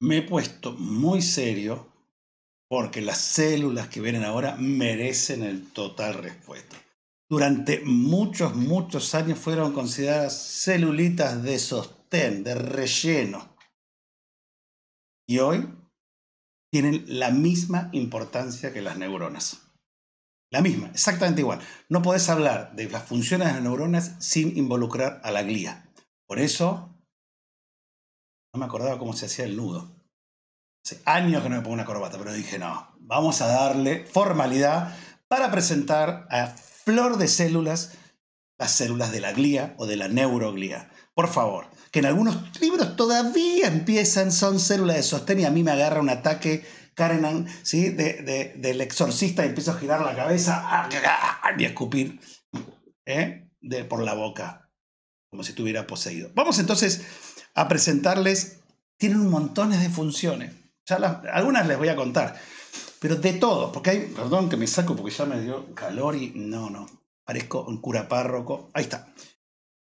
me he puesto muy serio porque las células que vienen ahora merecen el total respuesta. Durante muchos, muchos años fueron consideradas celulitas de sostén, de relleno. Y hoy tienen la misma importancia que las neuronas. La misma, exactamente igual. No podés hablar de las funciones de las neuronas sin involucrar a la glía. Por eso no me acordaba cómo se hacía el nudo. Hace años que no me pongo una corbata, pero dije, no, vamos a darle formalidad para presentar a flor de células las células de la glía o de la neuroglía. Por favor, que en algunos libros todavía empiezan, son células de sostén y a mí me agarra un ataque Karenan, ¿sí? del exorcista y empiezo a girar la cabeza y a escupir ¿eh? de, por la boca, como si estuviera poseído. Vamos entonces a presentarles, tienen un montones de funciones. algunas les voy a contar, pero de todo, porque hay, perdón que me saco porque ya me dio calor y no, no, parezco un cura párroco. Ahí está.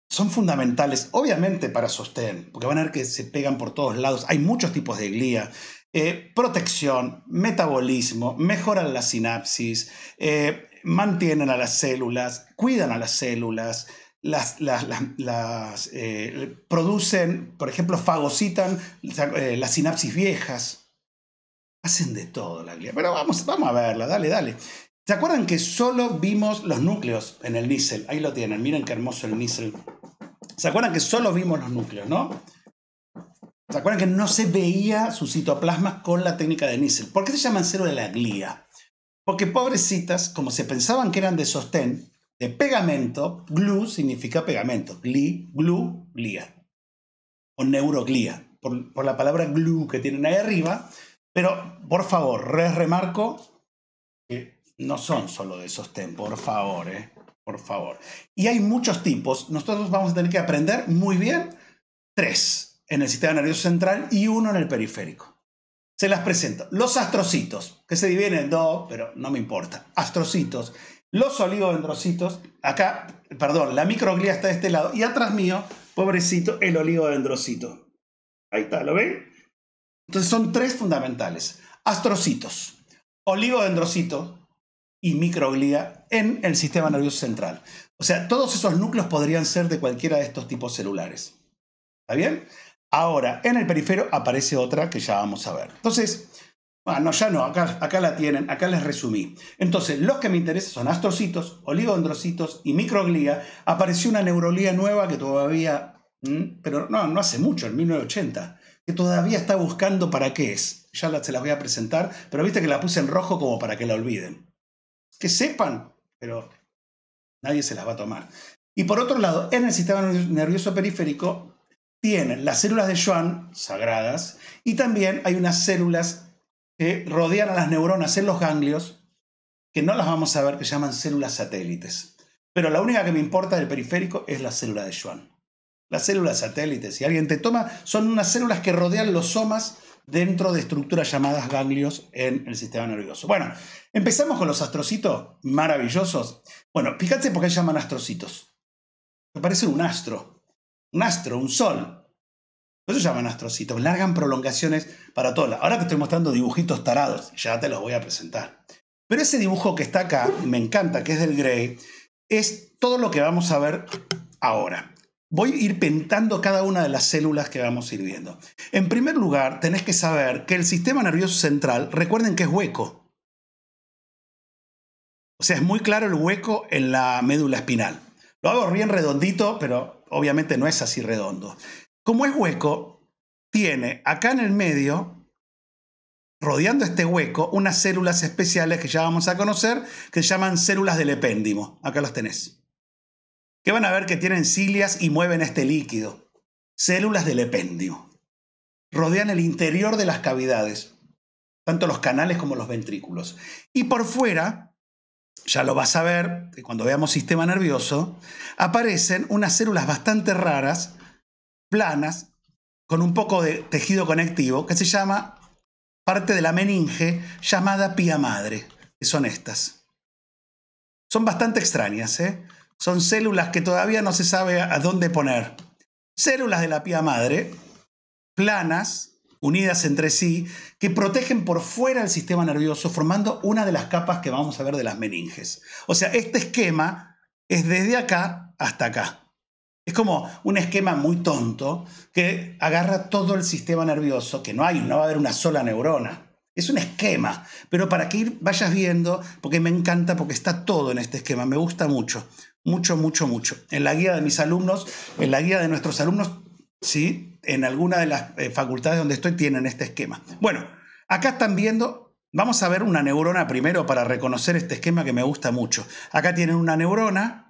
Son fundamentales, obviamente, para sostén, porque van a ver que se pegan por todos lados. Hay muchos tipos de glía. Eh, protección, metabolismo, mejoran la sinapsis, eh, mantienen a las células, cuidan a las células, las, eh, producen, por ejemplo, fagocitan eh, las sinapsis viejas. Hacen de todo la glía. Pero vamos, vamos a verla, dale, dale. ¿Se acuerdan que solo vimos los núcleos en el níssel. Ahí lo tienen, miren qué hermoso el nícel. ¿Se acuerdan que solo vimos los núcleos, no? ¿Se acuerdan que no se veía su citoplasma con la técnica de níssel. ¿Por qué se llaman cero de la glía? Porque pobrecitas, como se pensaban que eran de sostén, de pegamento, glue significa pegamento, gli, glue, glia, o neuroglia, por, la palabra glue que tienen ahí arriba, pero por favor, les remarco que no son solo de sostén, por favor, eh, por favor. Y hay muchos tipos, nosotros vamos a tener que aprender muy bien tres en el sistema nervioso central y uno en el periférico. Se las presento. Los astrocitos, que se dividen en dos, pero no me importa. Astrocitos los oligodendrocitos, acá, perdón, la microglía está de este lado y atrás mío, pobrecito, el oligodendrocito. Ahí está, ¿lo ven? Entonces son tres fundamentales, astrocitos, oligodendrocito y microglía en el sistema nervioso central. O sea, todos esos núcleos podrían ser de cualquiera de estos tipos celulares. ¿Está bien? Ahora, en el perifero aparece otra que ya vamos a ver. Entonces, Ah, no, ya no, acá, acá la tienen, acá les resumí. Entonces, los que me interesan son astrocitos, oligodendrocitos y microglía. Apareció una neurolía nueva que todavía, pero no, no hace mucho, en 1980, que todavía está buscando para qué es. Ya se las voy a presentar, pero viste que la puse en rojo como para que la olviden. Que sepan, pero nadie se las va a tomar. Y por otro lado, en el sistema nervioso periférico tienen las células de Schwann, sagradas, y también hay unas células que rodean a las neuronas en los ganglios, que no las vamos a ver, que llaman células satélites. Pero la única que me importa del periférico es la célula de Schwann. Las células satélites, si alguien te toma, son unas células que rodean los somas dentro de estructuras llamadas ganglios en el sistema nervioso. Bueno, empezamos con los astrocitos maravillosos. Bueno, fíjate por qué llaman astrocitos. Me parece un astro, un astro, un sol. Eso se llaman astrocitos, largan prolongaciones para todos Ahora te estoy mostrando dibujitos tarados, ya te los voy a presentar. Pero ese dibujo que está acá, me encanta, que es del Gray, es todo lo que vamos a ver ahora. Voy a ir pintando cada una de las células que vamos a ir viendo. En primer lugar, tenés que saber que el sistema nervioso central, recuerden que es hueco. O sea, es muy claro el hueco en la médula espinal. Lo hago bien redondito, pero obviamente no es así redondo como es hueco, tiene acá en el medio, rodeando este hueco, unas células especiales que ya vamos a conocer, que se llaman células del epéndimo. Acá las tenés. Que van a ver que tienen cilias y mueven este líquido. Células del epéndimo. Rodean el interior de las cavidades, tanto los canales como los ventrículos. Y por fuera, ya lo vas a ver, cuando veamos sistema nervioso, aparecen unas células bastante raras planas, con un poco de tejido conectivo, que se llama parte de la meninge llamada pía madre, que son estas. Son bastante extrañas, ¿eh? Son células que todavía no se sabe a dónde poner. Células de la pía madre, planas, unidas entre sí, que protegen por fuera el sistema nervioso, formando una de las capas que vamos a ver de las meninges. O sea, este esquema es desde acá hasta acá. Es como un esquema muy tonto que agarra todo el sistema nervioso, que no hay, no va a haber una sola neurona. Es un esquema, pero para que vayas viendo, porque me encanta, porque está todo en este esquema, me gusta mucho, mucho, mucho, mucho. En la guía de mis alumnos, en la guía de nuestros alumnos, ¿sí? En alguna de las eh, facultades donde estoy tienen este esquema. Bueno, acá están viendo, vamos a ver una neurona primero para reconocer este esquema que me gusta mucho. Acá tienen una neurona,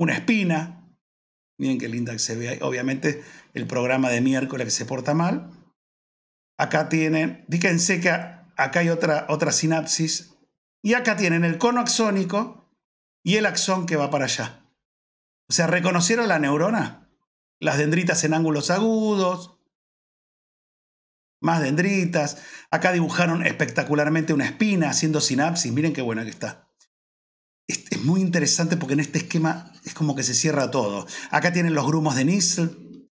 una espina. Miren qué linda que se ve ahí. Obviamente el programa de miércoles que se porta mal. Acá tienen, fíjense que acá hay otra, otra sinapsis. Y acá tienen el cono axónico y el axón que va para allá. O sea, reconocieron la neurona. Las dendritas en ángulos agudos, más dendritas. Acá dibujaron espectacularmente una espina haciendo sinapsis. Miren qué buena que está es, muy interesante porque en este esquema es como que se cierra todo. Acá tienen los grumos de Nissl,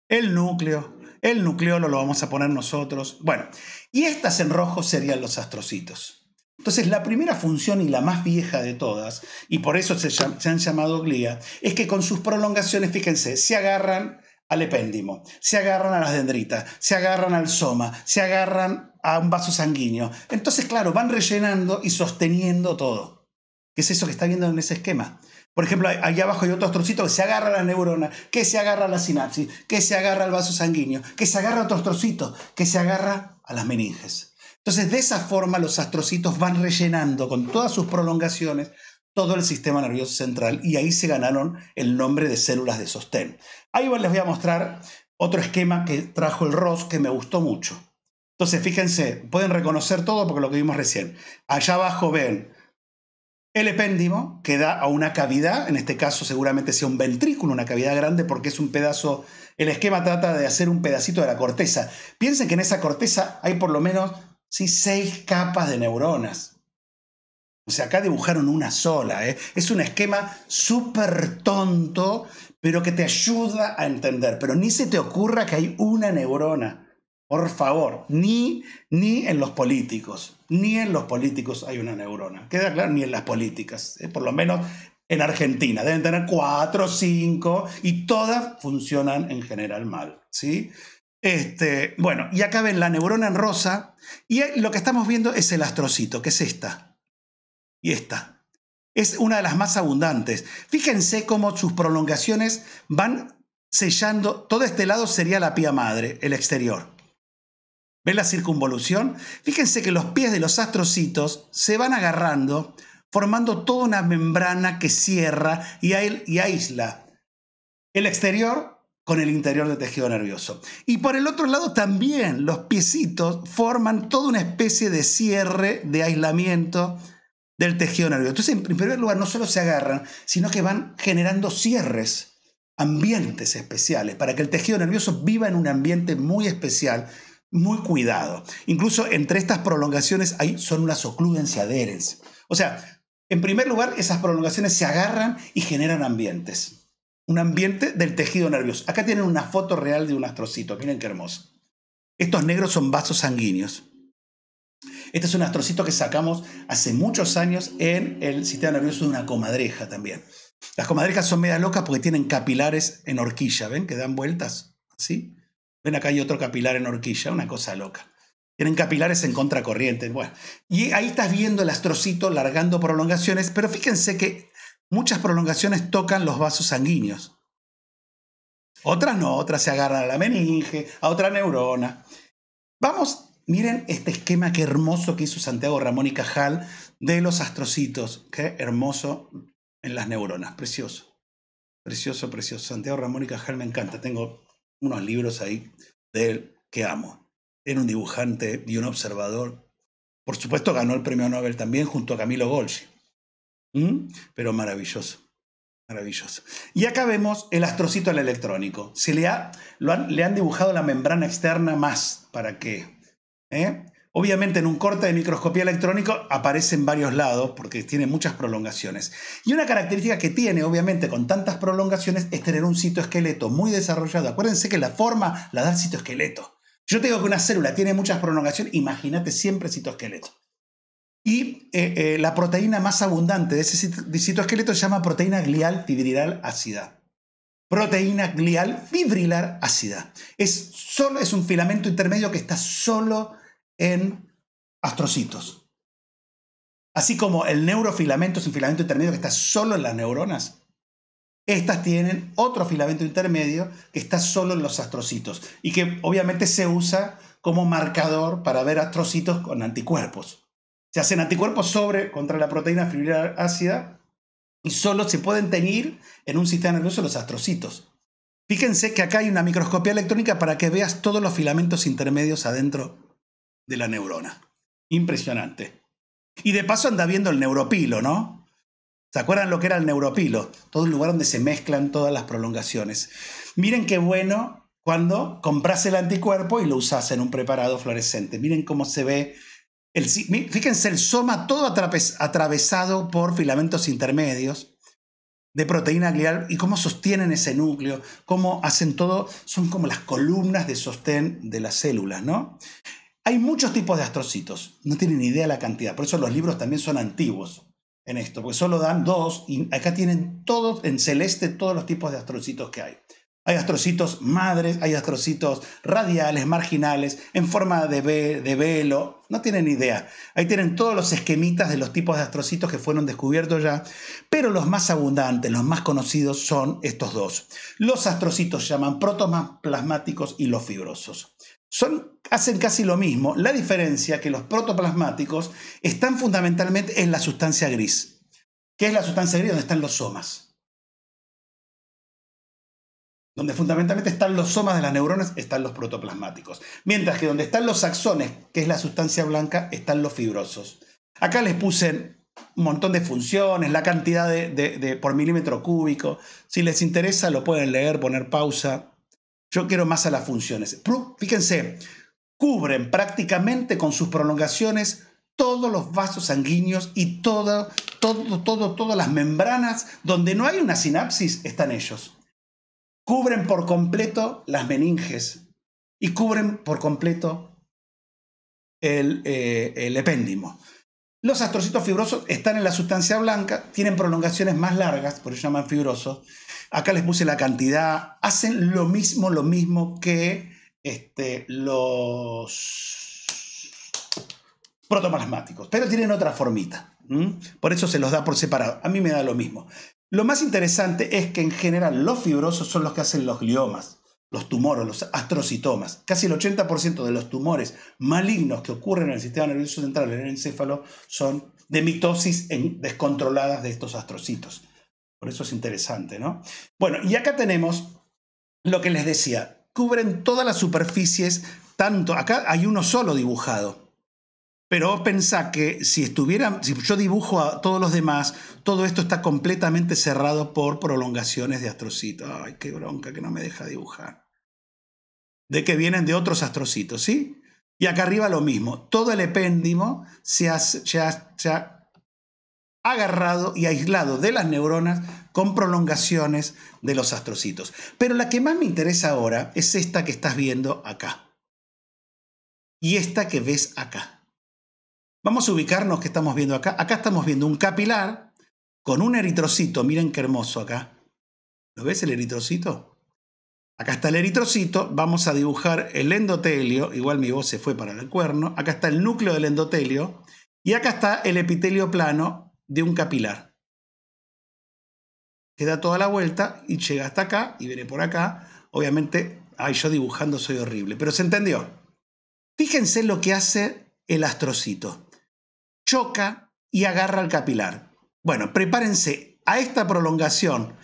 el núcleo, el nucleolo lo vamos a poner nosotros. Bueno, y estas en rojo serían los astrocitos. Entonces, la primera función y la más vieja de todas, y por eso se, se han llamado glía, es que con sus prolongaciones, fíjense, se agarran al epéndimo, se agarran a las dendritas, se agarran al soma, se agarran a un vaso sanguíneo. Entonces, claro, van rellenando y sosteniendo todo. Qué es eso que está viendo en ese esquema. Por ejemplo, allá abajo hay otro astrocito que se agarra a la neurona, que se agarra a la sinapsis, que se agarra al vaso sanguíneo, que se agarra a otros trocitos, que se agarra a las meninges. Entonces, de esa forma, los astrocitos van rellenando con todas sus prolongaciones todo el sistema nervioso central y ahí se ganaron el nombre de células de sostén. Ahí les voy a mostrar otro esquema que trajo el Ross que me gustó mucho. Entonces, fíjense, pueden reconocer todo porque lo que vimos recién. Allá abajo ven el epéndimo que da a una cavidad, en este caso seguramente sea un ventrículo, una cavidad grande, porque es un pedazo, el esquema trata de hacer un pedacito de la corteza. Piensen que en esa corteza hay por lo menos seis capas de neuronas. O sea, acá dibujaron una sola. ¿eh? Es un esquema súper tonto, pero que te ayuda a entender. Pero ni se te ocurra que hay una neurona. Por favor, ni, ni en los políticos, ni en los políticos hay una neurona. Queda claro, ni en las políticas, ¿eh? por lo menos en Argentina. Deben tener cuatro, cinco, y todas funcionan en general mal. ¿sí? Este, bueno, y acá ven la neurona en rosa, y lo que estamos viendo es el astrocito, que es esta. Y esta, es una de las más abundantes. Fíjense cómo sus prolongaciones van sellando, todo este lado sería la pía madre, el exterior. ¿Ven la circunvolución? Fíjense que los pies de los astrocitos se van agarrando, formando toda una membrana que cierra y, y aísla el exterior con el interior del tejido nervioso. Y por el otro lado también los piecitos forman toda una especie de cierre, de aislamiento del tejido nervioso. Entonces, en primer lugar, no solo se agarran, sino que van generando cierres, ambientes especiales, para que el tejido nervioso viva en un ambiente muy especial muy cuidado. Incluso entre estas prolongaciones hay, son unas y adherencias. O sea, en primer lugar, esas prolongaciones se agarran y generan ambientes. Un ambiente del tejido nervioso. Acá tienen una foto real de un astrocito. Miren qué hermoso. Estos negros son vasos sanguíneos. Este es un astrocito que sacamos hace muchos años en el sistema nervioso de una comadreja también. Las comadrejas son medio locas porque tienen capilares en horquilla, ¿ven? Que dan vueltas, ¿sí? Ven, acá hay otro capilar en horquilla, una cosa loca. Tienen capilares en contracorriente. Bueno, y ahí estás viendo el astrocito largando prolongaciones, pero fíjense que muchas prolongaciones tocan los vasos sanguíneos. Otras no, otras se agarran a la meninge, a otra neurona. Vamos, miren este esquema que hermoso que hizo Santiago Ramón y Cajal de los astrocitos. Qué hermoso en las neuronas, precioso. Precioso, precioso. Santiago Ramón y Cajal me encanta. Tengo unos libros ahí de él que amo. Era un dibujante y un observador. Por supuesto, ganó el premio Nobel también junto a Camilo Golgi. ¿Mm? Pero maravilloso. Maravilloso. Y acá vemos el astrocito al electrónico. Se le, ha, han, le han dibujado la membrana externa más para qué? ¿Eh? Obviamente en un corte de microscopía electrónico aparece en varios lados porque tiene muchas prolongaciones. Y una característica que tiene, obviamente, con tantas prolongaciones es tener un citoesqueleto muy desarrollado. Acuérdense que la forma la da el citoesqueleto. Yo tengo digo que una célula tiene muchas prolongaciones, imagínate siempre citoesqueleto. Y eh, eh, la proteína más abundante de ese citoesqueleto se llama proteína glial fibrilar ácida. Proteína glial fibrilar ácida. Es, solo, es un filamento intermedio que está solo en astrocitos. Así como el neurofilamento es un filamento intermedio que está solo en las neuronas, estas tienen otro filamento intermedio que está solo en los astrocitos y que obviamente se usa como marcador para ver astrocitos con anticuerpos. Se hacen anticuerpos sobre contra la proteína fibrilar ácida y solo se pueden teñir en un sistema nervioso los astrocitos. Fíjense que acá hay una microscopía electrónica para que veas todos los filamentos intermedios adentro de la neurona. Impresionante. Y de paso anda viendo el neuropilo, ¿no? ¿Se acuerdan lo que era el neuropilo? Todo el lugar donde se mezclan todas las prolongaciones. Miren qué bueno cuando compras el anticuerpo y lo usas en un preparado fluorescente. Miren cómo se ve. El, fíjense el soma todo atravesado por filamentos intermedios de proteína glial y cómo sostienen ese núcleo, cómo hacen todo, son como las columnas de sostén de las células, ¿no? Hay muchos tipos de astrocitos, no tienen ni idea la cantidad, por eso los libros también son antiguos en esto, porque solo dan dos y acá tienen todos en celeste todos los tipos de astrocitos que hay. Hay astrocitos madres, hay astrocitos radiales, marginales, en forma de, de velo, no tienen idea. Ahí tienen todos los esquemitas de los tipos de astrocitos que fueron descubiertos ya, pero los más abundantes, los más conocidos son estos dos. Los astrocitos se llaman plasmáticos y los fibrosos hacen casi lo mismo. La diferencia que los protoplasmáticos están fundamentalmente en la sustancia gris. que es la sustancia gris? Donde están los somas. Donde fundamentalmente están los somas de las neuronas, están los protoplasmáticos. Mientras que donde están los axones, que es la sustancia blanca, están los fibrosos. Acá les puse un montón de funciones, la cantidad de por milímetro cúbico. Si les interesa, lo pueden leer, poner pausa, yo quiero más a las funciones. Fíjense, cubren prácticamente con sus prolongaciones todos los vasos sanguíneos y todo, todo, todo, todas las membranas donde no hay una sinapsis están ellos. Cubren por completo las meninges y cubren por completo el, eh, epéndimo. Los astrocitos fibrosos están en la sustancia blanca, tienen prolongaciones más largas, por eso llaman fibrosos, Acá les puse la cantidad. Hacen lo mismo, lo mismo que este, los protoplasmáticos, pero tienen otra formita. Por eso se los da por separado. A mí me da lo mismo. Lo más interesante es que en general los fibrosos son los que hacen los gliomas, los tumores, los astrocitomas. Casi el 80% de los tumores malignos que ocurren en el sistema nervioso central, en el encéfalo, son de mitosis descontrolada descontroladas de estos astrocitos. Por eso es interesante, ¿no? Bueno, y acá tenemos lo que les decía. Cubren todas las superficies, tanto. Acá hay uno solo dibujado. Pero pensá que si estuvieran, si yo dibujo a todos los demás, todo esto está completamente cerrado por prolongaciones de astrocitos. Ay, qué bronca que no me deja dibujar. De que vienen de otros astrocitos, ¿sí? Y acá arriba lo mismo. Todo el epéndimo se hace... se agarrado y aislado de las neuronas con prolongaciones de los astrocitos. Pero la que más me interesa ahora es esta que estás viendo acá. Y esta que ves acá. Vamos a ubicarnos que estamos viendo acá. Acá estamos viendo un capilar con un eritrocito. Miren qué hermoso acá. ¿Lo ves el eritrocito? Acá está el eritrocito. Vamos a dibujar el endotelio. Igual mi voz se fue para el cuerno. Acá está el núcleo del endotelio. Y acá está el epitelio plano de un capilar. Que da toda la vuelta y llega hasta acá y viene por acá. Obviamente, ay, yo dibujando soy horrible, pero se entendió. Fíjense lo que hace el astrocito. Choca y agarra el capilar. Bueno, prepárense a esta prolongación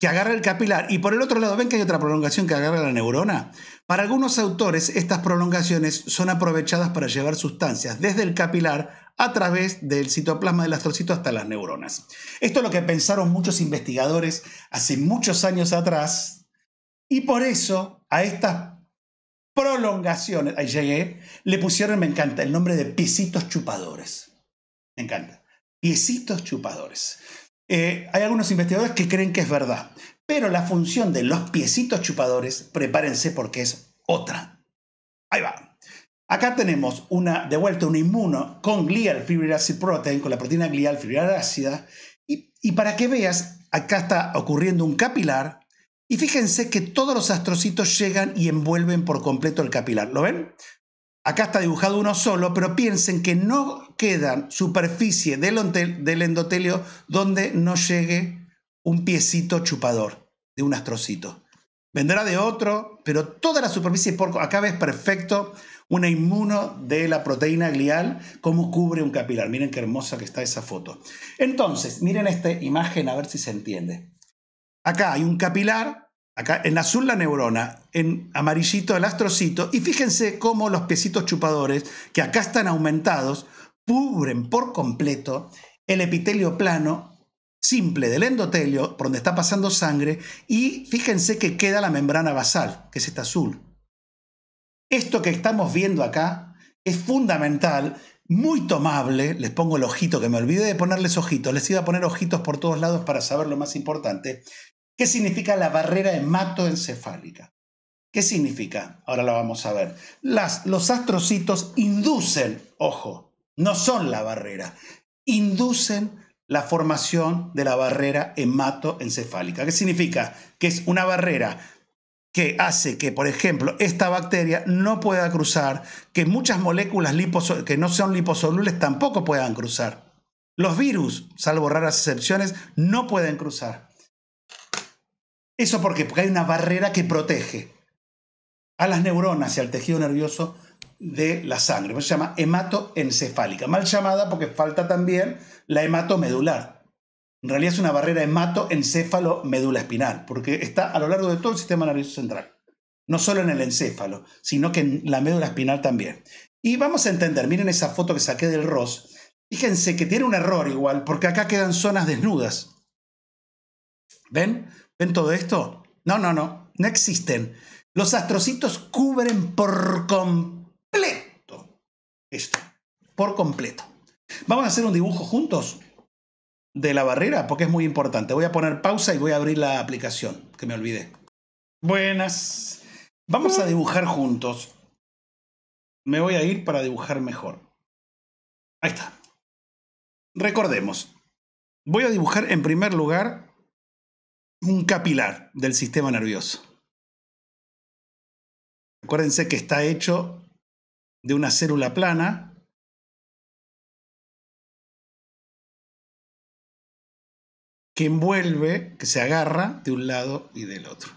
que agarra el capilar y por el otro lado, ven que hay otra prolongación que agarra la neurona. Para algunos autores, estas prolongaciones son aprovechadas para llevar sustancias desde el capilar a través del citoplasma del astrocito hasta las neuronas. Esto es lo que pensaron muchos investigadores hace muchos años atrás y por eso a estas prolongaciones, ahí llegué, le pusieron, me encanta, el nombre de piecitos chupadores. Me encanta. Piecitos chupadores. Eh, hay algunos investigadores que creen que es verdad, pero la función de los piecitos chupadores, prepárense porque es otra. Ahí va. Acá tenemos una, de vuelta un inmuno con glial fibril protein, con la proteína glial fibril ácida. Y, para que veas, acá está ocurriendo un capilar. Y fíjense que todos los astrocitos llegan y envuelven por completo el capilar. ¿Lo ven? Acá está dibujado uno solo, pero piensen que no queda superficie del, del, endotelio donde no llegue un piecito chupador de un astrocito. Vendrá de otro, pero toda la superficie por acá ves perfecto una inmuno de la proteína glial, cómo cubre un capilar. Miren qué hermosa que está esa foto. Entonces, miren esta imagen a ver si se entiende. Acá hay un capilar, acá en azul la neurona, en amarillito el astrocito, y fíjense cómo los piecitos chupadores, que acá están aumentados, cubren por completo el epitelio plano simple del endotelio, por donde está pasando sangre, y fíjense que queda la membrana basal, que es esta azul. Esto que estamos viendo acá es fundamental, muy tomable. Les pongo el ojito, que me olvidé de ponerles ojitos. Les iba a poner ojitos por todos lados para saber lo más importante. ¿Qué significa la barrera hematoencefálica? ¿Qué significa? Ahora la vamos a ver. Las, los astrocitos inducen, ojo, no son la barrera, inducen la formación de la barrera hematoencefálica. ¿Qué significa? Que es una barrera que hace que, por ejemplo, esta bacteria no pueda cruzar, que muchas moléculas que no sean liposolubles tampoco puedan cruzar. Los virus, salvo raras excepciones, no pueden cruzar. Eso porque, porque hay una barrera que protege a las neuronas y al tejido nervioso de la sangre. se llama hematoencefálica, mal llamada porque falta también la hematomedular en realidad es una barrera mato, encéfalo médula espinal porque está a lo largo de todo el sistema nervioso central. No solo en el encéfalo, sino que en la médula espinal también. Y vamos a entender, miren esa foto que saqué del ROS. Fíjense que tiene un error igual, porque acá quedan zonas desnudas. ¿Ven? ¿Ven todo esto? No, no, no, no existen. Los astrocitos cubren por completo esto, por completo. ¿Vamos a hacer un dibujo juntos? de la barrera, porque es muy importante. Voy a poner pausa y voy a abrir la aplicación, que me olvidé. Buenas. Vamos a dibujar juntos. Me voy a ir para dibujar mejor. Ahí está. Recordemos. Voy a dibujar en primer lugar un capilar del sistema nervioso. Acuérdense que está hecho de una célula plana que envuelve, que se agarra de un lado y del otro.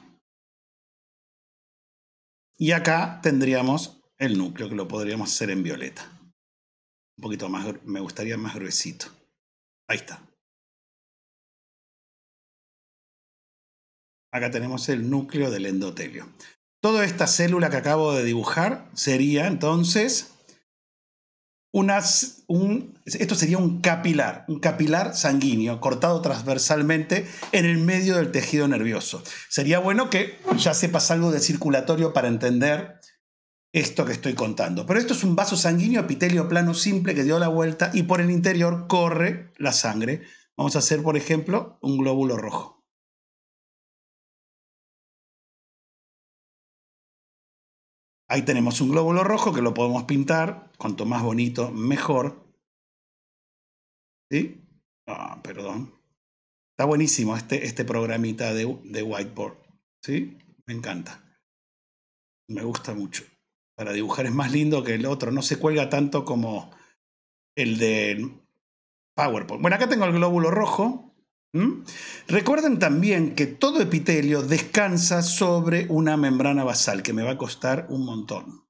Y acá tendríamos el núcleo, que lo podríamos hacer en violeta. Un poquito más, me gustaría más gruesito. Ahí está. Acá tenemos el núcleo del endotelio. Toda esta célula que acabo de dibujar sería entonces esto sería un capilar, un capilar sanguíneo cortado transversalmente en el medio del tejido nervioso. Sería bueno que ya sepas algo de circulatorio para entender esto que estoy contando. Pero esto es un vaso sanguíneo epitelio plano simple que dio la vuelta y por el interior corre la sangre. Vamos a hacer, por ejemplo, un glóbulo rojo. Ahí tenemos un glóbulo rojo que lo podemos pintar, cuanto más bonito, mejor. ¿Sí? Ah, perdón. Está buenísimo este, este programita de, de whiteboard. ¿Sí? Me encanta. Me gusta mucho. Para dibujar es más lindo que el otro. No se cuelga tanto como el de PowerPoint. Bueno, acá tengo el glóbulo rojo. ¿Mm? Recuerden también que todo epitelio descansa sobre una membrana basal, que me va a costar un montón.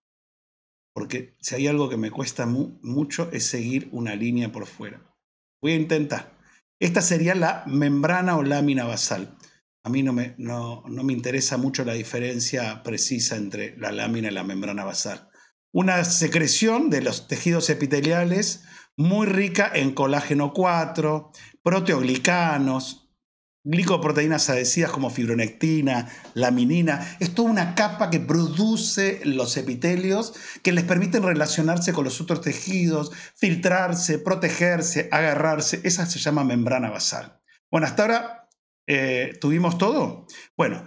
Porque si hay algo que me cuesta mucho es seguir una línea por fuera. Voy a intentar. Esta sería la membrana o lámina basal. A mí no me, no, no me interesa mucho la diferencia precisa entre la lámina y la membrana basal. Una secreción de los tejidos epiteliales muy rica en colágeno 4, proteoglicanos, glicoproteínas adhesivas como fibronectina, laminina, es toda una capa que produce los epitelios que les permiten relacionarse con los otros tejidos, filtrarse, protegerse, agarrarse. Esa se llama membrana basal. Bueno, hasta ahora eh, tuvimos todo. Bueno,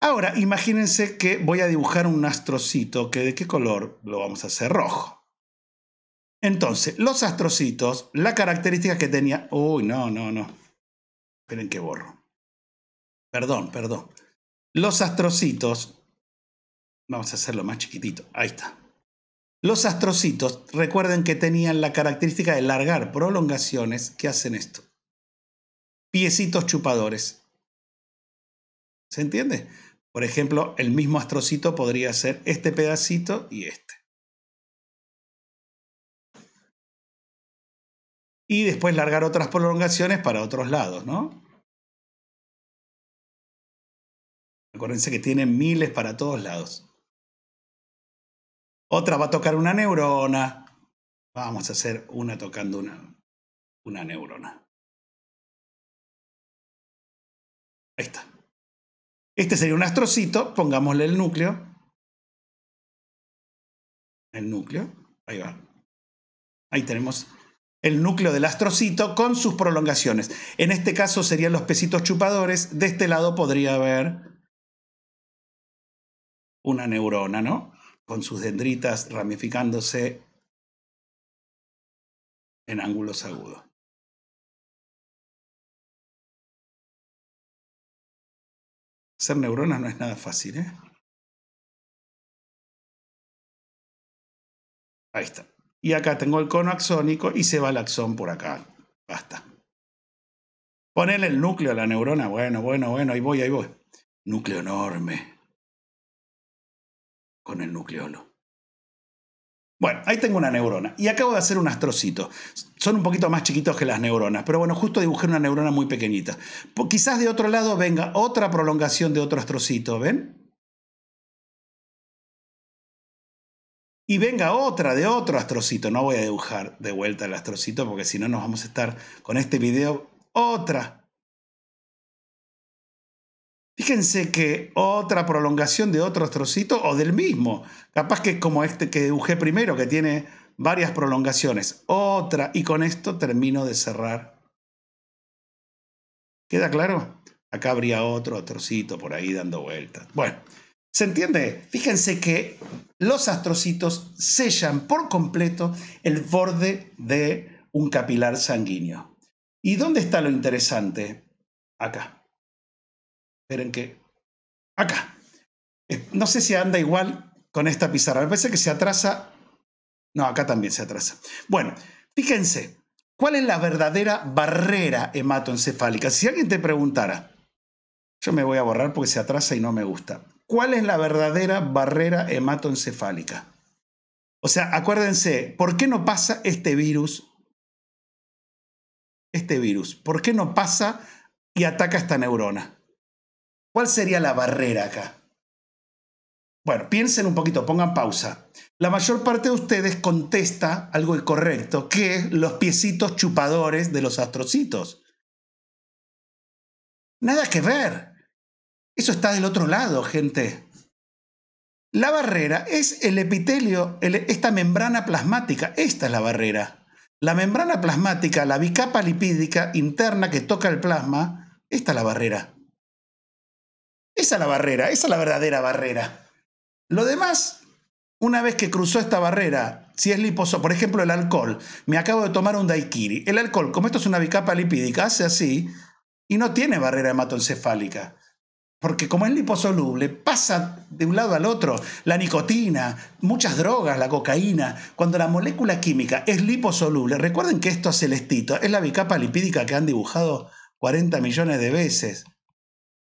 ahora imagínense que voy a dibujar un astrocito que de qué color lo vamos a hacer rojo. Entonces, los astrocitos, la característica que tenía... Uy, no, no, no. Esperen que borro. Perdón, perdón. Los astrocitos... Vamos a hacerlo más chiquitito. Ahí está. Los astrocitos, recuerden que tenían la característica de largar prolongaciones que hacen esto. Piecitos chupadores. ¿Se entiende? Por ejemplo, el mismo astrocito podría ser este pedacito y este. y después largar otras prolongaciones para otros lados, ¿no? Acuérdense que tienen miles para todos lados. Otra va a tocar una neurona. Vamos a hacer una tocando una, una neurona. Ahí está. Este sería un astrocito, pongámosle el núcleo. El núcleo, ahí va. Ahí tenemos el núcleo del astrocito con sus prolongaciones. En este caso serían los pesitos chupadores, de este lado podría haber una neurona, ¿no? Con sus dendritas ramificándose en ángulos agudos. Ser neurona no es nada fácil, ¿eh? Ahí está y acá tengo el cono axónico y se va el axón por acá. Basta. Ponerle el núcleo a la neurona. Bueno, bueno, bueno, ahí voy, ahí voy. Núcleo enorme. Con el nucleolo. Bueno, ahí tengo una neurona. Y acabo de hacer un astrocito. Son un poquito más chiquitos que las neuronas, pero bueno, justo dibujé una neurona muy pequeñita. Quizás de otro lado venga otra prolongación de otro astrocito, ¿ven? y venga otra de otro astrocito. No voy a dibujar de vuelta el astrocito porque si no nos vamos a estar con este video otra. Fíjense que otra prolongación de otro astrocito o del mismo. Capaz que es como este que dibujé primero, que tiene varias prolongaciones. Otra. Y con esto termino de cerrar. ¿Queda claro? Acá habría otro astrocito por ahí dando vueltas. Bueno. ¿Se entiende? Fíjense que los astrocitos sellan por completo el borde de un capilar sanguíneo. ¿Y dónde está lo interesante? Acá. Esperen que... Acá. Eh, no sé si anda igual con esta pizarra. Me parece que se atrasa... No, acá también se atrasa. Bueno, fíjense, ¿cuál es la verdadera barrera hematoencefálica? Si alguien te preguntara, yo me voy a borrar porque se atrasa y no me gusta cuál es la verdadera barrera hematoencefálica. O sea, acuérdense, ¿por qué no pasa este virus? Este virus, ¿por qué no pasa y ataca esta neurona? ¿Cuál sería la barrera acá? Bueno, piensen un poquito, pongan pausa. La mayor parte de ustedes contesta algo incorrecto, que es los piecitos chupadores de los astrocitos. Nada que ver. Eso está del otro lado, gente. La barrera es el epitelio, esta membrana plasmática, esta es la barrera. La membrana plasmática, la bicapa lipídica interna que toca el plasma, esta es la barrera. Esa es la barrera, esa es la verdadera barrera. Lo demás, una vez que cruzó esta barrera, si es liposo, por ejemplo, el alcohol, me acabo de tomar un daiquiri. El alcohol, como esto es una bicapa lipídica, hace así y no tiene barrera hematoencefálica. Porque como es liposoluble, pasa de un lado al otro. La nicotina, muchas drogas, la cocaína. Cuando la molécula química es liposoluble, recuerden que esto es celestito es la bicapa lipídica que han dibujado 40 millones de veces,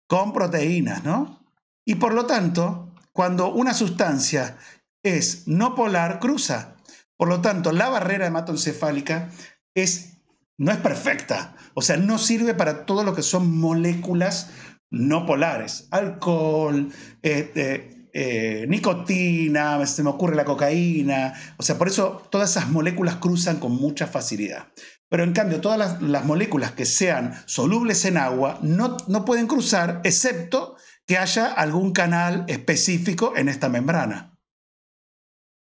con proteínas, ¿no? Y por lo tanto, cuando una sustancia es no polar, cruza. Por lo tanto, la barrera hematoencefálica es, no es perfecta. O sea, no sirve para todo lo que son moléculas no polares, alcohol, eh, eh, eh, nicotina, se me ocurre la cocaína, o sea, por eso todas esas moléculas cruzan con mucha facilidad. Pero en cambio, todas las, moléculas que sean solubles en agua no, no pueden cruzar, excepto que haya algún canal específico en esta membrana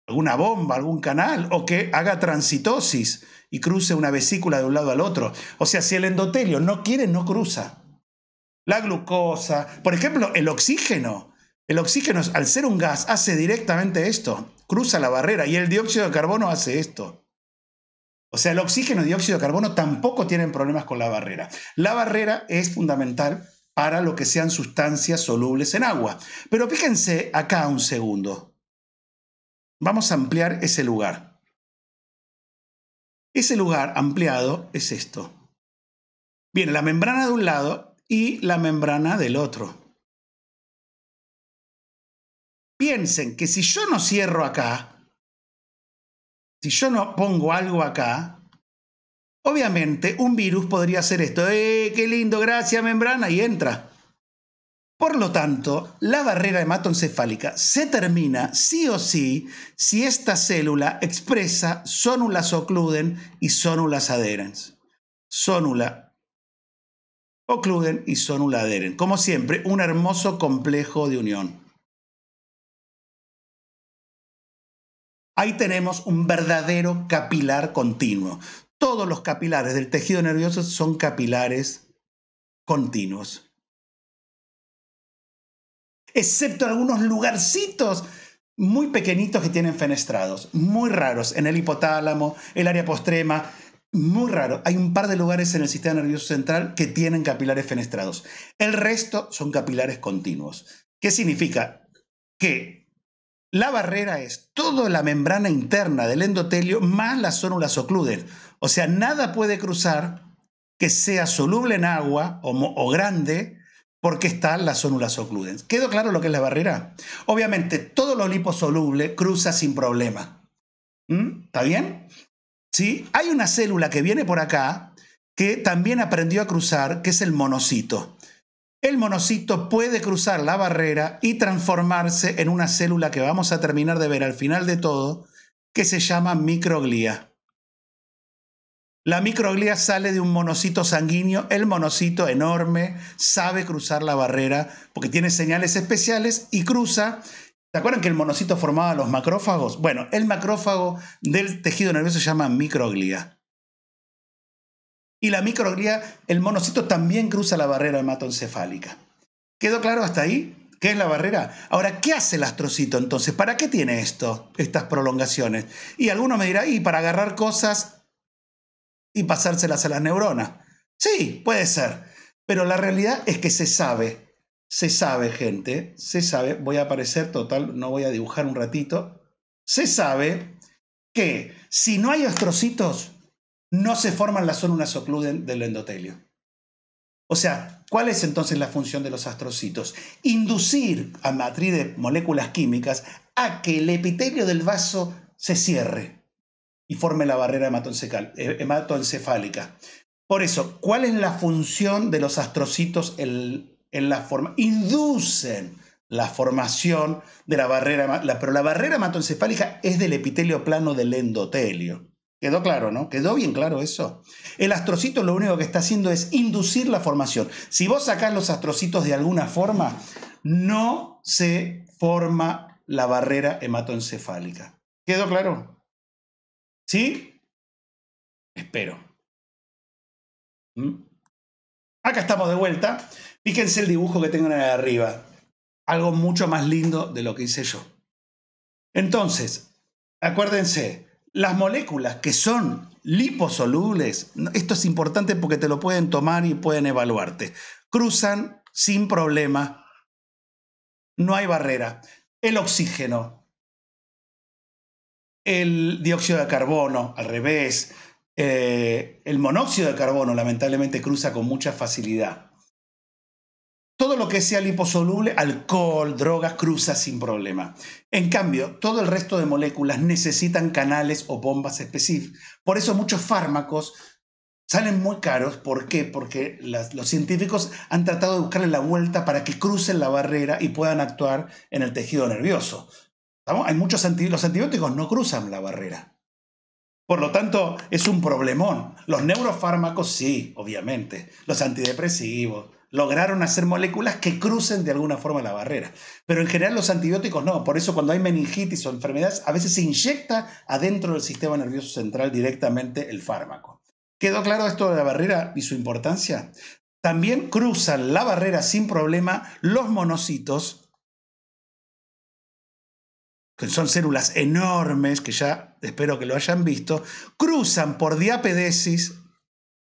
alguna bomba, algún canal, o que haga transitosis y cruce una vesícula de un lado al otro. O sea, si el endotelio no quiere, no cruza la glucosa, por ejemplo, el oxígeno. El oxígeno, al ser un gas, hace directamente esto, cruza la barrera y el dióxido de carbono hace esto. O sea, el oxígeno y dióxido de carbono tampoco tienen problemas con la barrera. La barrera es fundamental para lo que sean sustancias solubles en agua. Pero fíjense acá un segundo. Vamos a ampliar ese lugar. Ese lugar ampliado es esto. Bien, la membrana de un lado y la membrana del otro. Piensen que si yo no cierro acá, si yo no pongo algo acá, obviamente un virus podría hacer esto, ¡eh, qué lindo, gracias membrana! y entra. Por lo tanto, la barrera hematoencefálica se termina sí o sí si esta célula expresa sónulas occluden y sónulas adherens. Sónula Ocluden y sonuladeren. Como siempre, un hermoso complejo de unión. Ahí tenemos un verdadero capilar continuo. Todos los capilares del tejido nervioso son capilares continuos. Excepto algunos lugarcitos muy pequeñitos que tienen fenestrados, muy raros, en el hipotálamo, el área postrema, muy raro. Hay un par de lugares en el sistema nervioso central que tienen capilares fenestrados. El resto son capilares continuos. ¿Qué significa? Que la barrera es toda la membrana interna del endotelio más las zónulas ocluden. O sea, nada puede cruzar que sea soluble en agua o, grande porque están las zónulas ocludens. ¿Quedó claro lo que es la barrera? Obviamente, todo lo liposoluble cruza sin problema. ¿Mm? ¿Está bien? Hay una célula que viene por acá que también aprendió a cruzar, que es el monocito. El monocito puede cruzar la barrera y transformarse en una célula que vamos a terminar de ver al final de todo, que se llama microglía. La microglía sale de un monocito sanguíneo, el monocito enorme sabe cruzar la barrera porque tiene señales especiales y cruza ¿Se acuerdan que el monocito formaba los macrófagos? Bueno, el macrófago del tejido nervioso se llama microglía. Y la microglía, el monocito también cruza la barrera hematoencefálica. ¿Quedó claro hasta ahí? ¿Qué es la barrera? Ahora, ¿qué hace el astrocito entonces? ¿Para qué tiene esto, estas prolongaciones? Y alguno me dirá, y para agarrar cosas y pasárselas a las neuronas. Sí, puede ser. Pero la realidad es que se sabe se sabe, gente, se sabe, voy a aparecer total, no voy a dibujar un ratito. Se sabe que si no hay astrocitos, no se forman las zonas ocluden del endotelio. O sea, ¿cuál es entonces la función de los astrocitos? Inducir a matriz de moléculas químicas a que el epitelio del vaso se cierre y forme la barrera eh, hematoencefálica. Por eso, ¿cuál es la función de los astrocitos en en la forma, inducen la formación de la barrera, pero la barrera hematoencefálica es del epitelio plano del endotelio. Quedó claro, ¿no? Quedó bien claro eso. El astrocito lo único que está haciendo es inducir la formación. Si vos sacás los astrocitos de alguna forma, no se forma la barrera hematoencefálica. ¿Quedó claro? ¿Sí? Espero. ¿Mm? Acá estamos de vuelta. Fíjense el dibujo que tengo ahí arriba. Algo mucho más lindo de lo que hice yo. Entonces, acuérdense, las moléculas que son liposolubles, esto es importante porque te lo pueden tomar y pueden evaluarte, cruzan sin problema, no hay barrera. El oxígeno, el dióxido de carbono, al revés, eh, el monóxido de carbono lamentablemente cruza con mucha facilidad lo que sea liposoluble, alcohol, drogas, cruza sin problema. En cambio, todo el resto de moléculas necesitan canales o bombas específicas. Por eso muchos fármacos salen muy caros. ¿Por qué? Porque los científicos han tratado de buscarle la vuelta para que crucen la barrera y puedan actuar en el tejido nervioso. ¿Estamos? Hay muchos los antibióticos no cruzan la barrera. Por lo tanto, es un problemón. Los neurofármacos sí, obviamente. Los antidepresivos, lograron hacer moléculas que crucen de alguna forma la barrera. Pero en general los antibióticos no, por eso cuando hay meningitis o enfermedades, a veces se inyecta adentro del sistema nervioso central directamente el fármaco. ¿Quedó claro esto de la barrera y su importancia? También cruzan la barrera sin problema los monocitos, que son células enormes, que ya espero que lo hayan visto, cruzan por diapedesis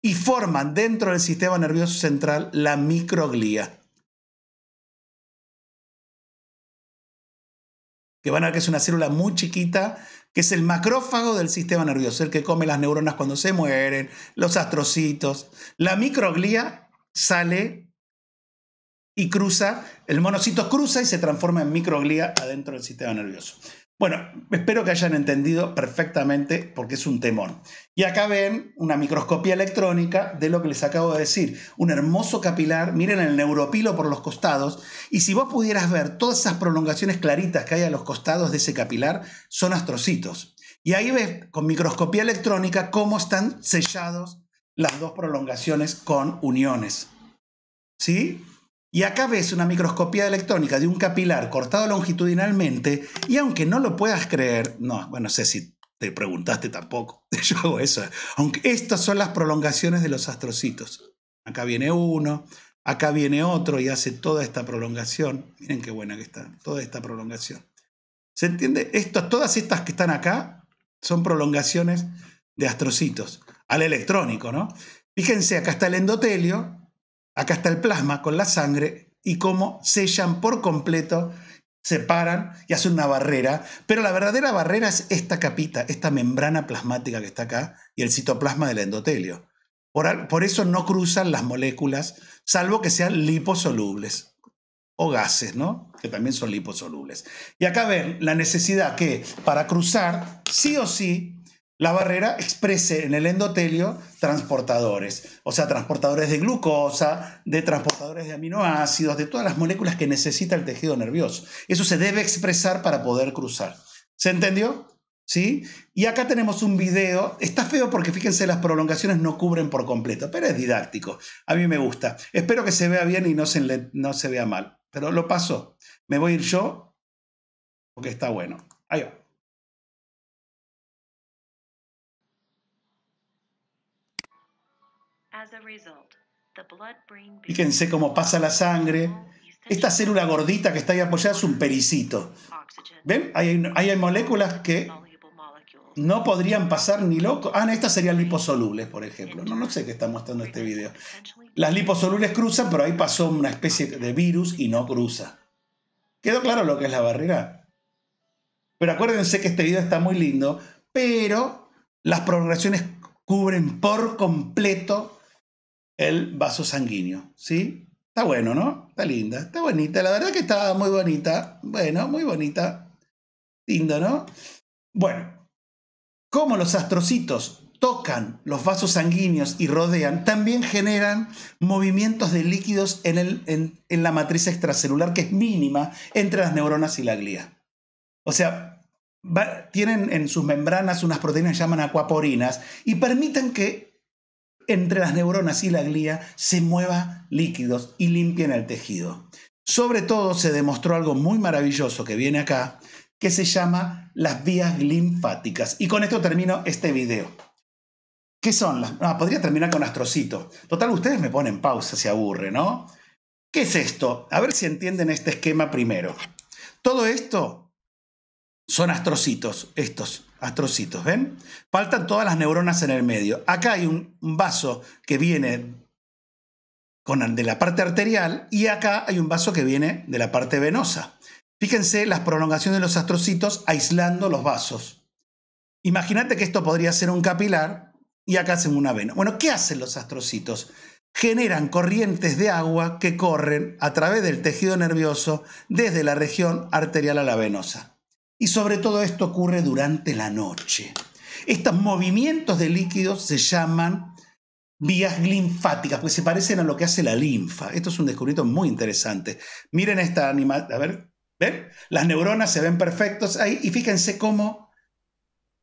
y forman dentro del sistema nervioso central la microglía. Que van a ver que es una célula muy chiquita, que es el macrófago del sistema nervioso, el que come las neuronas cuando se mueren, los astrocitos. La microglía sale y cruza, el monocito cruza y se transforma en microglía adentro del sistema nervioso. Bueno, espero que hayan entendido perfectamente porque es un temor. Y acá ven una microscopía electrónica de lo que les acabo de decir. Un hermoso capilar, miren el neuropilo por los costados. Y si vos pudieras ver todas esas prolongaciones claritas que hay a los costados de ese capilar, son astrocitos. Y ahí ves con microscopía electrónica cómo están sellados las dos prolongaciones con uniones. ¿Sí? Y acá ves una microscopía electrónica de un capilar cortado longitudinalmente y aunque no lo puedas creer, no, bueno, no sé si te preguntaste tampoco, yo hago eso, aunque estas son las prolongaciones de los astrocitos. Acá viene uno, acá viene otro y hace toda esta prolongación. Miren qué buena que está, toda esta prolongación. ¿Se entiende? Estas, todas estas que están acá son prolongaciones de astrocitos, al electrónico, ¿no? Fíjense, acá está el endotelio, Acá está el plasma con la sangre y cómo sellan por completo, separan y hacen una barrera. Pero la verdadera barrera es esta capita, esta membrana plasmática que está acá y el citoplasma del endotelio. Por, eso no cruzan las moléculas, salvo que sean liposolubles o gases, ¿no? Que también son liposolubles. Y acá ven la necesidad que para cruzar, sí o sí, la barrera exprese en el endotelio transportadores, o sea, transportadores de glucosa, de transportadores de aminoácidos, de todas las moléculas que necesita el tejido nervioso. Eso se debe expresar para poder cruzar. ¿Se entendió? ¿Sí? Y acá tenemos un video, está feo porque fíjense las prolongaciones no cubren por completo, pero es didáctico, a mí me gusta. Espero que se vea bien y no se, no se vea mal, pero lo paso, me voy a ir yo porque está bueno. Ahí va. Fíjense cómo pasa la sangre. Esta célula gordita que está ahí apoyada es un pericito. ¿Ven? Hay, hay moléculas que no podrían pasar ni loco. Ah, estas serían liposolubles, por ejemplo. No, no sé qué está mostrando este video. Las liposolubles cruzan, pero ahí pasó una especie de virus y no cruza. ¿Quedó claro lo que es la barrera? Pero acuérdense que este video está muy lindo, pero las progresiones cubren por completo el vaso sanguíneo, ¿sí? Está bueno, ¿no? Está linda, está bonita, la verdad que está muy bonita, bueno, muy bonita, linda, ¿no? Bueno, como los astrocitos tocan los vasos sanguíneos y rodean, también generan movimientos de líquidos en, el, en, la matriz extracelular que es mínima entre las neuronas y la glía. O sea, tienen en sus membranas unas proteínas que llaman acuaporinas y permiten que entre las neuronas y la glía se mueva líquidos y limpien el tejido. Sobre todo se demostró algo muy maravilloso que viene acá, que se llama las vías linfáticas. Y con esto termino este video. ¿Qué son las? Ah, podría terminar con astrocitos. Total, ustedes me ponen pausa, se aburre, ¿no? ¿Qué es esto? A ver si entienden este esquema primero. Todo esto son astrocitos, estos astrocitos, ¿ven? Faltan todas las neuronas en el medio. Acá hay un vaso que viene de la parte arterial y acá hay un vaso que viene de la parte venosa. Fíjense las prolongaciones de los astrocitos aislando los vasos. Imagínate que esto podría ser un capilar y acá hacen una vena. Bueno, ¿qué hacen los astrocitos? Generan corrientes de agua que corren a través del tejido nervioso desde la región arterial a la venosa. Y sobre todo esto ocurre durante la noche. Estos movimientos de líquidos se llaman vías linfáticas, porque se parecen a lo que hace la linfa. Esto es un descubrimiento muy interesante. Miren esta animal, a ver, ¿ven? Las neuronas se ven perfectas. ahí y fíjense cómo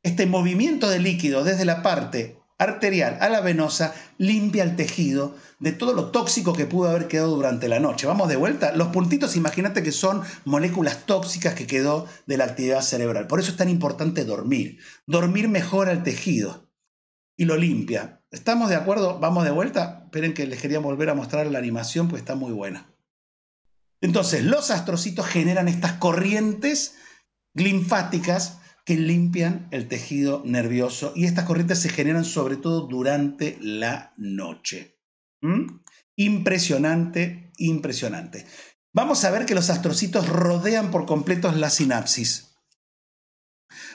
este movimiento de líquido desde la parte arterial a la venosa limpia el tejido de todo lo tóxico que pudo haber quedado durante la noche. Vamos de vuelta. Los puntitos, imagínate que son moléculas tóxicas que quedó de la actividad cerebral. Por eso es tan importante dormir. Dormir mejora el tejido y lo limpia. ¿Estamos de acuerdo? Vamos de vuelta. Esperen que les quería volver a mostrar la animación, pues está muy buena. Entonces, los astrocitos generan estas corrientes linfáticas que limpian el tejido nervioso y estas corrientes se generan sobre todo durante la noche. ¿Mm? Impresionante, impresionante. Vamos a ver que los astrocitos rodean por completo la sinapsis.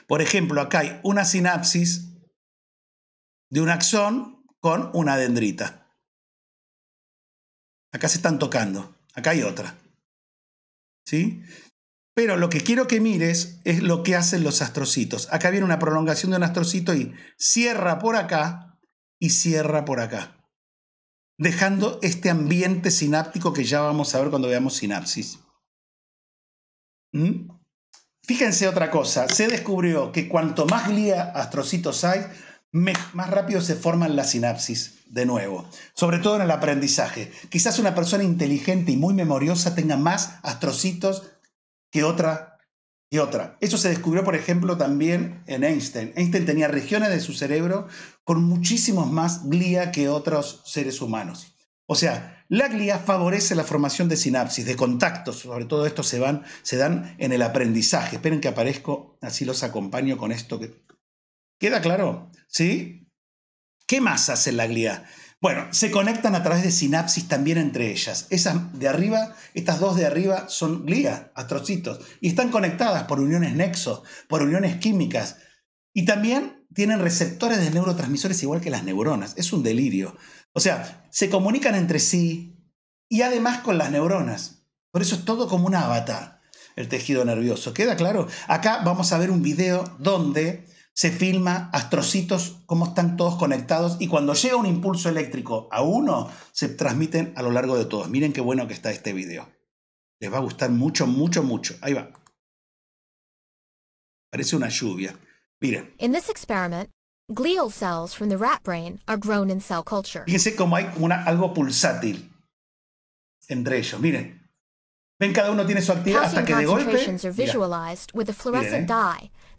Por ejemplo, acá hay una sinapsis de un axón con una dendrita. Acá se están tocando, acá hay otra. ¿Sí? Pero lo que quiero que mires es lo que hacen los astrocitos. Acá viene una prolongación de un astrocito y cierra por acá y cierra por acá. Dejando este ambiente sináptico que ya vamos a ver cuando veamos sinapsis. ¿Mm? Fíjense otra cosa. Se descubrió que cuanto más glía astrocitos hay, más rápido se forman las sinapsis de nuevo, sobre todo en el aprendizaje. Quizás una persona inteligente y muy memoriosa tenga más astrocitos que otra, y otra. Eso se descubrió, por ejemplo, también en Einstein. Einstein tenía regiones de su cerebro con muchísimos más glía que otros seres humanos. O sea, la glía favorece la formación de sinapsis, de contactos, sobre todo esto se, van, se dan en el aprendizaje. Esperen que aparezco, así los acompaño con esto. ¿Queda claro? ¿Sí? ¿Qué más hace la glía? Bueno, se conectan a través de sinapsis también entre ellas. Esas de arriba, estas dos de arriba son glía, astrocitos, y están conectadas por uniones nexos, por uniones químicas, y también tienen receptores de neurotransmisores igual que las neuronas. Es un delirio. O sea, se comunican entre sí y además con las neuronas. Por eso es todo como un avatar, el tejido nervioso. ¿Queda claro? Acá vamos a ver un video donde se filma astrocitos, cómo están todos conectados y cuando llega un impulso eléctrico a uno, se transmiten a lo largo de todos. Miren qué bueno que está este video. Les va a gustar mucho, mucho, mucho. Ahí va. Parece una lluvia. Miren. In this experiment, glial cells from the rat brain are grown in cell culture. Fíjense cómo hay algo pulsátil entre ellos. Miren. Ven, cada uno tiene su actividad hasta que de golpe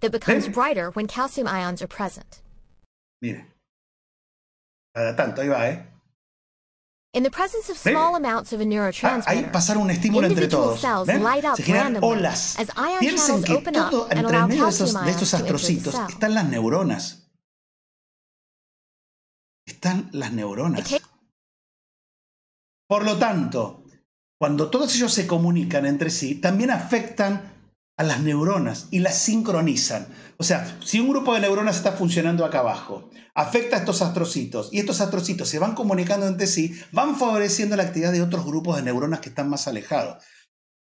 that becomes ¿Eh? brighter when calcium ions are present. Mire. Cada tanto, ahí va, ¿eh? In the presence of small ¿Eh? amounts of a neurotransmitter, ah, un estímulo entre todos. Cells light up Se generan olas. As ion Piensen que open todo up entre medio de estos, de estos astrocitos están las neuronas. Están las neuronas. Por lo tanto, cuando todos ellos se comunican entre sí, también afectan a las neuronas y las sincronizan. O sea, si un grupo de neuronas está funcionando acá abajo, afecta a estos astrocitos y estos astrocitos se van comunicando entre sí, van favoreciendo la actividad de otros grupos de neuronas que están más alejados.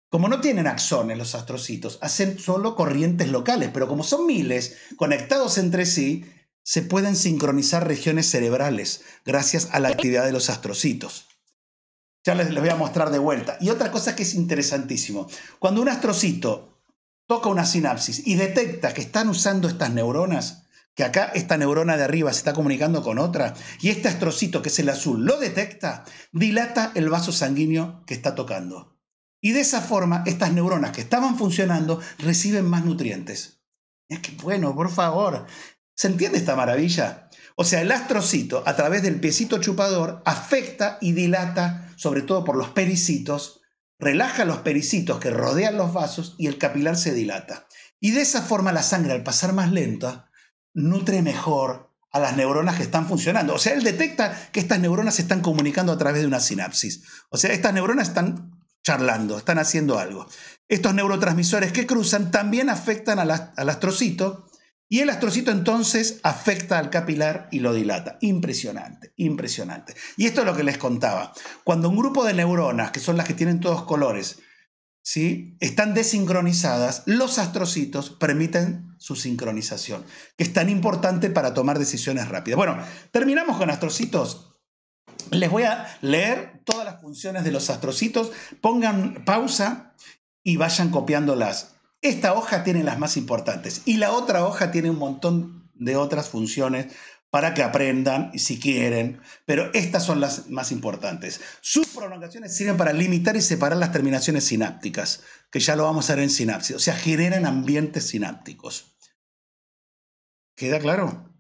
Como no tienen axones los astrocitos, hacen solo corrientes locales, pero como son miles conectados entre sí, se pueden sincronizar regiones cerebrales gracias a la actividad de los astrocitos. Ya les, voy a mostrar de vuelta. Y otra cosa que es interesantísimo, cuando un astrocito toca una sinapsis y detecta que están usando estas neuronas, que acá esta neurona de arriba se está comunicando con otra, y este astrocito, que es el azul, lo detecta, dilata el vaso sanguíneo que está tocando. Y de esa forma, estas neuronas que estaban funcionando reciben más nutrientes. Es que bueno, por favor, ¿se entiende esta maravilla? O sea, el astrocito a través del piecito chupador afecta y dilata, sobre todo por los pericitos, relaja los pericitos que rodean los vasos y el capilar se dilata. Y de esa forma la sangre, al pasar más lenta, nutre mejor a las neuronas que están funcionando. O sea, él detecta que estas neuronas se están comunicando a través de una sinapsis. O sea, estas neuronas están charlando, están haciendo algo. Estos neurotransmisores que cruzan también afectan al, al astrocito y el astrocito entonces afecta al capilar y lo dilata. Impresionante, impresionante. Y esto es lo que les contaba. Cuando un grupo de neuronas, que son las que tienen todos colores, ¿sí? están desincronizadas, los astrocitos permiten su sincronización, que es tan importante para tomar decisiones rápidas. Bueno, terminamos con astrocitos. Les voy a leer todas las funciones de los astrocitos. Pongan pausa y vayan copiándolas. Esta hoja tiene las más importantes y la otra hoja tiene un montón de otras funciones para que aprendan si quieren, pero estas son las más importantes. Sus prolongaciones sirven para limitar y separar las terminaciones sinápticas, que ya lo vamos a ver en sinapsis, o sea, generan ambientes sinápticos. ¿Queda claro?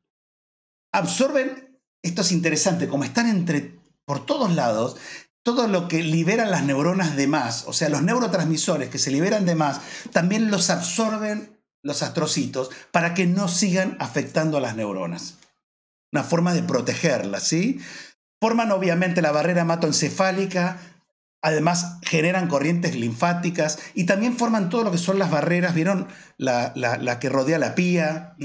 Absorben, esto es interesante, como están entre por todos lados, todo lo que liberan las neuronas de más, o sea, los neurotransmisores que se liberan de más, también los absorben los astrocitos para que no sigan afectando a las neuronas. Una forma de protegerlas, ¿sí? Forman obviamente la barrera hematoencefálica, además generan corrientes linfáticas y también forman todo lo que son las barreras, ¿vieron? La, que rodea la pía.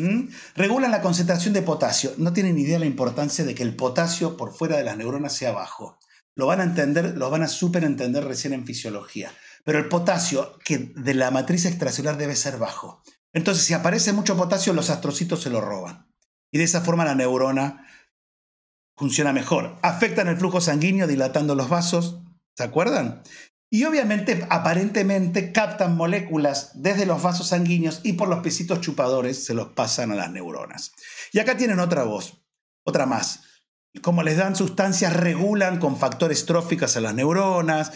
Regulan la concentración de potasio. No tienen idea la importancia de que el potasio por fuera de las neuronas sea bajo lo van a entender, los van a super entender recién en fisiología. Pero el potasio que de la matriz extracelular debe ser bajo. Entonces, si aparece mucho potasio, los astrocitos se lo roban. Y de esa forma la neurona funciona mejor. Afectan el flujo sanguíneo dilatando los vasos, ¿se acuerdan? Y obviamente, aparentemente, captan moléculas desde los vasos sanguíneos y por los pisitos chupadores se los pasan a las neuronas. Y acá tienen otra voz, otra más como les dan sustancias, regulan con factores tróficas a las neuronas.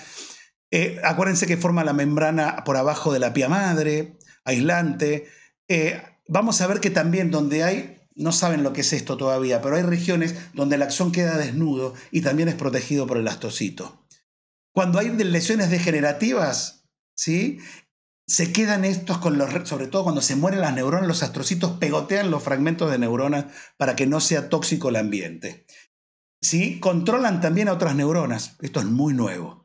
Eh, acuérdense que forma la membrana por abajo de la pía madre, aislante. Eh, vamos a ver que también donde hay, no saben lo que es esto todavía, pero hay regiones donde el axón queda desnudo y también es protegido por el astrocito. Cuando hay lesiones degenerativas, ¿sí? se quedan estos con los, sobre todo cuando se mueren las neuronas, los astrocitos pegotean los fragmentos de neuronas para que no sea tóxico el ambiente. ¿sí? controlan también a otras neuronas. Esto es muy nuevo.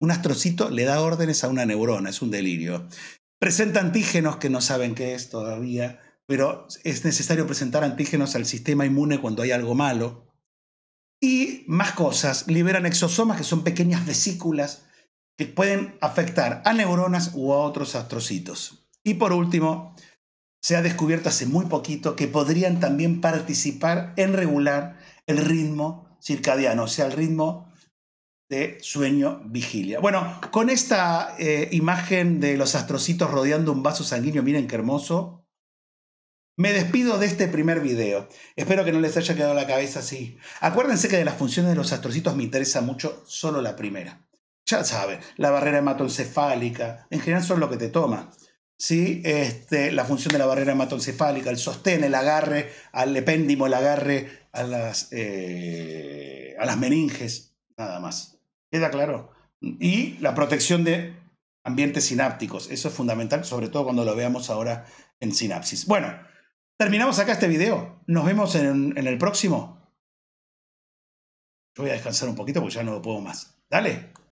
Un astrocito le da órdenes a una neurona, es un delirio. Presenta antígenos que no saben qué es todavía, pero es necesario presentar antígenos al sistema inmune cuando hay algo malo. Y más cosas, liberan exosomas, que son pequeñas vesículas que pueden afectar a neuronas u a otros astrocitos. Y por último, se ha descubierto hace muy poquito que podrían también participar en regular el ritmo circadiano, o sea, el ritmo de sueño-vigilia. Bueno, con esta eh, imagen de los astrocitos rodeando un vaso sanguíneo, miren qué hermoso, me despido de este primer video. Espero que no les haya quedado la cabeza así. Acuérdense que de las funciones de los astrocitos me interesa mucho solo la primera. Ya saben, la barrera hematoencefálica, en general son lo que te toma. ¿sí? este, la función de la barrera hematoencefálica, el sostén, el agarre al epéndimo, el agarre a las, eh, a las meninges, nada más. ¿Queda claro? Y la protección de ambientes sinápticos, eso es fundamental, sobre todo cuando lo veamos ahora en sinapsis. Bueno, terminamos acá este video, nos vemos en, en el próximo. Yo voy a descansar un poquito porque ya no lo puedo más. Dale.